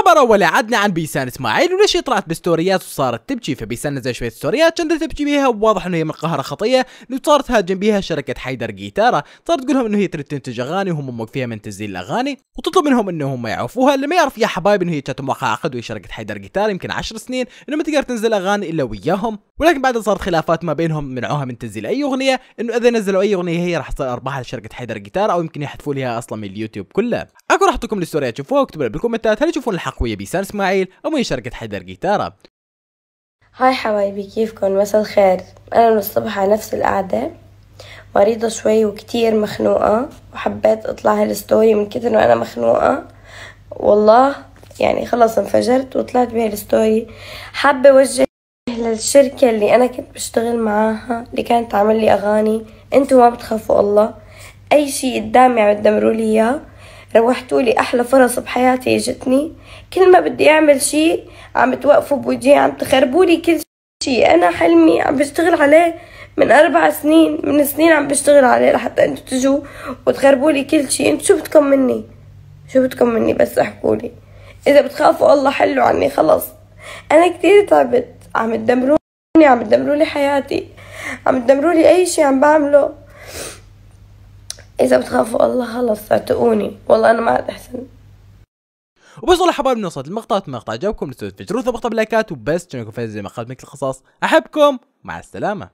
خبر اول عدنا عن بيسان اسماعيل وليش طلعت بستوريات وصارت تبكي فبيسان نزل شويه ستوريات كانت تبكي بيها وواضح انه هي من القاهره خطيه صارت تهاجم بيها شركه حيدر جيتارا صارت تقول لهم انه هي تريد تنتج اغاني وهم موقفين من تسجيل الاغاني وتطلب منهم انهم يعوفوها اللي ما يعرف يا حبايب انه هي كانت موقعة عقد ويا شركه حيدر جيتارا يمكن 10 سنين انه ما تقدر تنزل اغاني الا وياهم ولكن بعدها صارت خلافات ما بينهم منعوها من تنزيل اي اغنيه انه اذا نزلوا اي اغنيه هي راح تصير ارباحها لشركه حيدر جيتارا او يمكن يحذفوا لها اصلا من اليوتيوب كله اكو راح احط لكم الستوريات شوفوها واكتبوا بالكومنتات هل تشوفون الحق ويا بيسان اسماعيل او من شركه حيدر جيتارا هاي حبايبي كيفكم مساء الخير انا من الصبح على نفس القعده مريضه شوي وكتير مخنوقه وحبيت اطلع هالستوري من كتر ما انا مخنوقه والله يعني خلص انفجرت وطلعت بهالستوري حابه اوجه للشركة اللي أنا كنت بشتغل معاها اللي كانت تعمل لي أغاني أنتوا ما بتخافوا الله أي شيء قدامي عم تدمروا لي إياه روحتوا لي أحلى فرص بحياتي اجتني كل ما بدي أعمل شيء عم توقفوا بوجهي عم تخربوا لي كل شيء أنا حلمي عم بشتغل عليه من أربع سنين من سنين عم بشتغل عليه لحتى أنتوا تجوا وتخربوا لي كل شيء أنتوا شو بدكم مني شو بدكم مني بس احكوا لي إذا بتخافوا الله حلوا عني خلص أنا كثير تعبت عم تدمروني عم تدمروا لي حياتي عم تدمروا لي أي شيء عم بعمله إذا بتخافوا الله خلص اعتقوني والله أنا ما عاد أحسن وبس والله حبايبنا نوصل وصلت المقطع مقطع عجبكم لا تنسوا تفجروا ثبت بلايكات وبس كانكم فايز زي ما اخذت مثل القصص احبكم مع السلامه